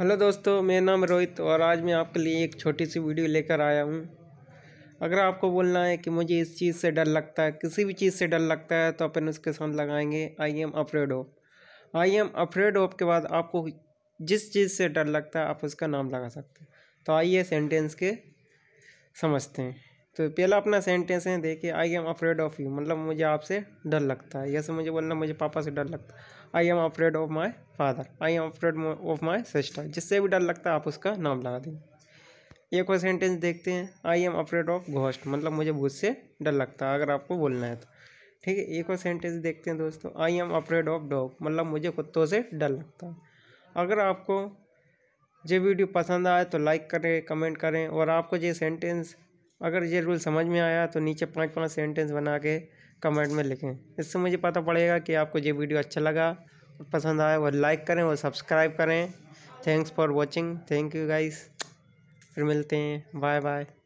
hello दोस्तों मेरा नाम रोहित और आज मैं आपके लिए एक छोटी सी वीडियो लेकर आया हूँ अगर आपको बोलना है कि मुझे इस चीज़ से डर लगता है किसी भी चीज़ से डर लगता है तो अपन उसके साथ लगाएंगे I am afraid of I am afraid of के बाद आपको जिस चीज़ से डर लगता है आप उसका नाम लगा सकते हैं तो आइए सेंटेंस के समझते हैं तो पहला अपना सेंटेंस है देखिए I am afraid of you मतलब मुझे आपसे डर लगता है जैसे मुझे बोलना मुझे पापा से डर लगता है I am afraid of my father I am afraid of my sister जिससे भी डर लगता है आप उसका नाम लगा देंगे एक और सेंटेंस देखते हैं I am afraid of ghost मतलब मुझे भूत से डर लगता है अगर आपको बोलना है तो ठीक है एक और सेंटेंस देखते हैं दोस्तों I am afraid of dog मतलब मुझे कुत्तों से डर लगता है अगर आपको ये वीडियो पसंद आए तो लाइक करें कमेंट करें और आपको ये सेंटेंस अगर ये रूल समझ में आया तो नीचे पाँच पाँच सेंटेंस बना के कमेंट में लिखें इससे मुझे पता पड़ेगा कि आपको ये वीडियो अच्छा लगा और पसंद आया वो लाइक करें और सब्सक्राइब करें thanks for watching thank you guys फिर मिलते हैं बाय बाय